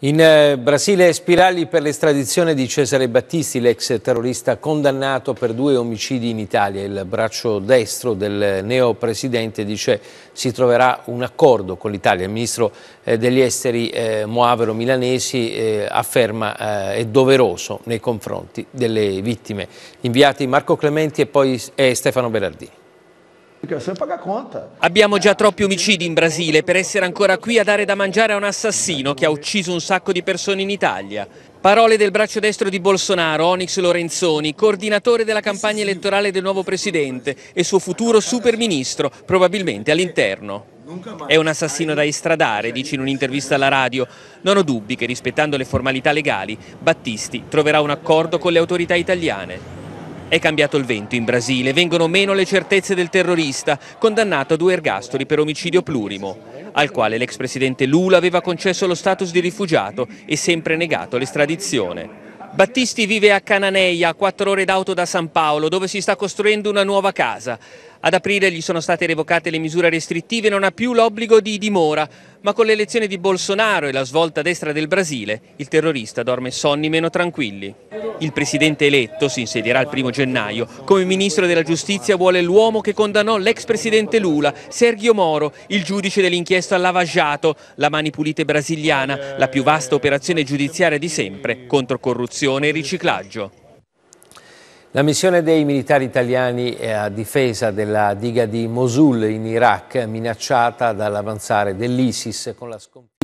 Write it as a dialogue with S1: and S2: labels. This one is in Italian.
S1: In eh, Brasile spirali per l'estradizione di Cesare Battisti, l'ex terrorista condannato per due omicidi in Italia. Il braccio destro del neo presidente dice si troverà un accordo con l'Italia. Il ministro eh, degli esteri eh, Moavero Milanesi eh, afferma eh, è doveroso nei confronti delle vittime. Inviati Marco Clementi e poi eh, Stefano Berardini.
S2: Abbiamo già troppi omicidi in Brasile per essere ancora qui a dare da mangiare a un assassino che ha ucciso un sacco di persone in Italia. Parole del braccio destro di Bolsonaro, Onyx Lorenzoni, coordinatore della campagna elettorale del nuovo presidente e suo futuro superministro, probabilmente all'interno. È un assassino da estradare, dice in un'intervista alla radio. Non ho dubbi che rispettando le formalità legali, Battisti troverà un accordo con le autorità italiane. È cambiato il vento in Brasile, vengono meno le certezze del terrorista, condannato a due ergastoli per omicidio plurimo, al quale l'ex presidente Lula aveva concesso lo status di rifugiato e sempre negato l'estradizione. Battisti vive a Cananeia, a quattro ore d'auto da San Paolo, dove si sta costruendo una nuova casa. Ad aprile gli sono state revocate le misure restrittive e non ha più l'obbligo di dimora, ma con l'elezione di Bolsonaro e la svolta destra del Brasile, il terrorista dorme sonni meno tranquilli. Il presidente eletto si insedierà il primo gennaio. Come ministro della giustizia vuole l'uomo che condannò l'ex presidente Lula, Sergio Moro, il giudice dell'inchiesta a Lavaggiato, la mani pulite brasiliana, la più vasta operazione giudiziaria di sempre contro corruzione e riciclaggio.
S1: La missione dei militari italiani è a difesa della diga di Mosul in Iraq, minacciata dall'avanzare dell'ISIS con la sconfitta.